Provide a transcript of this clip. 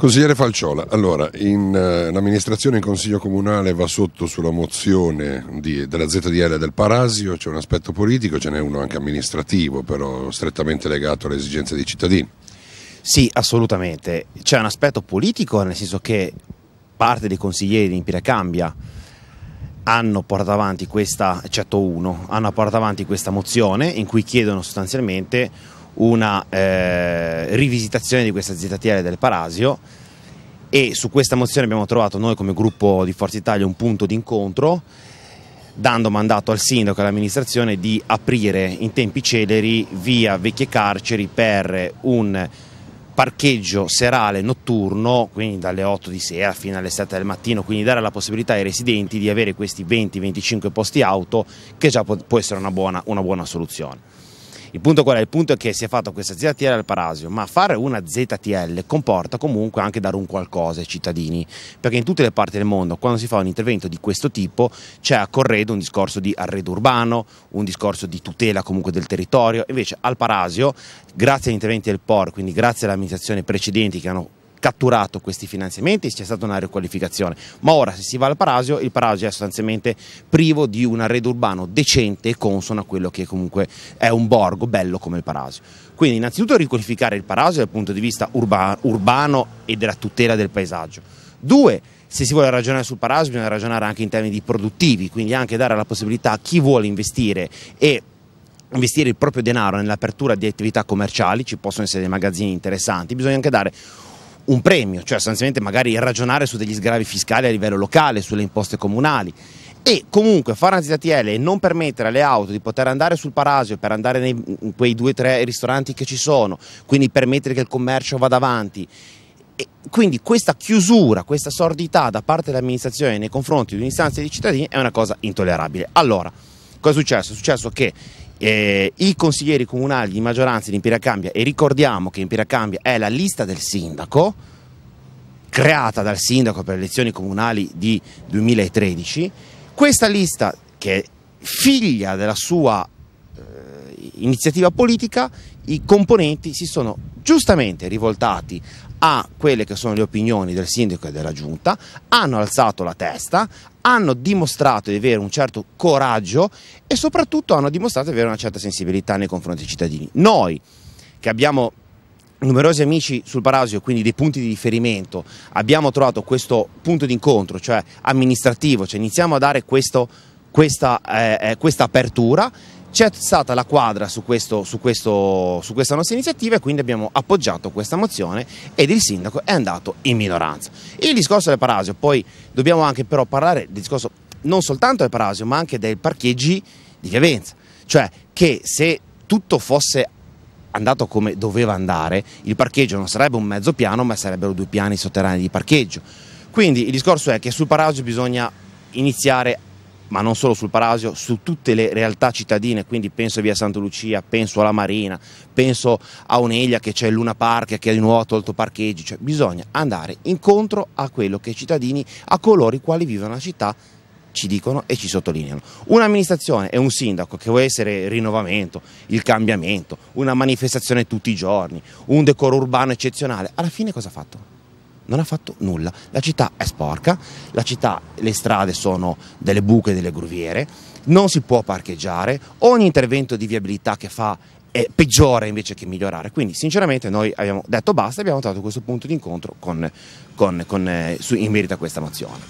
Consigliere Falciola, allora, in, uh, l'amministrazione in Consiglio Comunale va sotto sulla mozione di, della ZDL del Parasio, c'è un aspetto politico, ce n'è uno anche amministrativo, però strettamente legato alle esigenze dei cittadini. Sì, assolutamente. C'è un aspetto politico, nel senso che parte dei consiglieri di Impira Cambia hanno portato avanti questa, eccetto cioè, uno, hanno portato avanti questa mozione in cui chiedono sostanzialmente una eh, rivisitazione di questa ZTL del Parasio e su questa mozione abbiamo trovato noi come gruppo di Forza Italia un punto d'incontro dando mandato al sindaco e all'amministrazione di aprire in tempi celeri via Vecchie Carceri per un parcheggio serale notturno, quindi dalle 8 di sera fino alle 7 del mattino, quindi dare la possibilità ai residenti di avere questi 20-25 posti auto che già può essere una buona, una buona soluzione. Il punto qual è? Il punto è che si è fatto questa ZTL al Parasio, ma fare una ZTL comporta comunque anche dare un qualcosa ai cittadini, perché in tutte le parti del mondo quando si fa un intervento di questo tipo c'è a corredo un discorso di arredo urbano, un discorso di tutela comunque del territorio, invece al Parasio grazie agli interventi del POR, quindi grazie alle amministrazioni precedenti che hanno catturato questi finanziamenti, c'è stata una riqualificazione, ma ora se si va al Parasio, il Parasio è sostanzialmente privo di un arredo urbano decente e consono a quello che comunque è un borgo bello come il Parasio. Quindi innanzitutto riqualificare il Parasio dal punto di vista urba urbano e della tutela del paesaggio. Due, se si vuole ragionare sul Parasio bisogna ragionare anche in termini di produttivi, quindi anche dare la possibilità a chi vuole investire e investire il proprio denaro nell'apertura di attività commerciali, ci possono essere dei magazzini interessanti, bisogna anche dare un premio, cioè sostanzialmente magari ragionare su degli sgravi fiscali a livello locale, sulle imposte comunali e comunque fare una ZTL e non permettere alle auto di poter andare sul Parasio per andare nei, in quei due o tre ristoranti che ci sono, quindi permettere che il commercio vada avanti. E quindi questa chiusura, questa sordità da parte dell'amministrazione nei confronti di un'istanza dei cittadini è una cosa intollerabile. Allora, cosa è successo? È successo che eh, i consiglieri comunali di maggioranza di Impiracambia e ricordiamo che Impiracambia è la lista del sindaco creata dal sindaco per le elezioni comunali di 2013, questa lista che è figlia della sua iniziativa politica i componenti si sono giustamente rivoltati a quelle che sono le opinioni del sindaco e della giunta, hanno alzato la testa, hanno dimostrato di avere un certo coraggio e soprattutto hanno dimostrato di avere una certa sensibilità nei confronti dei cittadini. Noi che abbiamo numerosi amici sul Parasio, quindi dei punti di riferimento, abbiamo trovato questo punto di incontro, cioè amministrativo, cioè iniziamo a dare questo, questa, eh, eh questa apertura c'è stata la quadra su, questo, su, questo, su, questa nostra iniziativa e quindi abbiamo appoggiato questa mozione ed il sindaco è andato in minoranza. Il discorso del parasio, poi dobbiamo anche però parlare del discorso non soltanto del parasio ma anche dei parcheggi di Viavenza, cioè che se tutto fosse andato come doveva andare, il parcheggio non sarebbe un mezzo piano ma sarebbero due piani sotterranei di parcheggio. Quindi il discorso è che sul parasio bisogna iniziare a ma non solo sul Parasio, su tutte le realtà cittadine, quindi penso a Via Santa Lucia, penso alla Marina, penso a Oneglia che c'è il Luna Park che ha di nuovo tolto parcheggi, cioè bisogna andare incontro a quello che i cittadini, a coloro i quali vivono la città ci dicono e ci sottolineano. Un'amministrazione e un sindaco che vuole essere il rinnovamento, il cambiamento, una manifestazione tutti i giorni, un decoro urbano eccezionale, alla fine cosa ha fatto? non ha fatto nulla. La città è sporca, la città, le strade sono delle buche, delle gruviere, non si può parcheggiare, ogni intervento di viabilità che fa è peggiore invece che migliorare. Quindi sinceramente noi abbiamo detto basta e abbiamo trovato questo punto di incontro con, con, con, eh, in merito a questa mozione.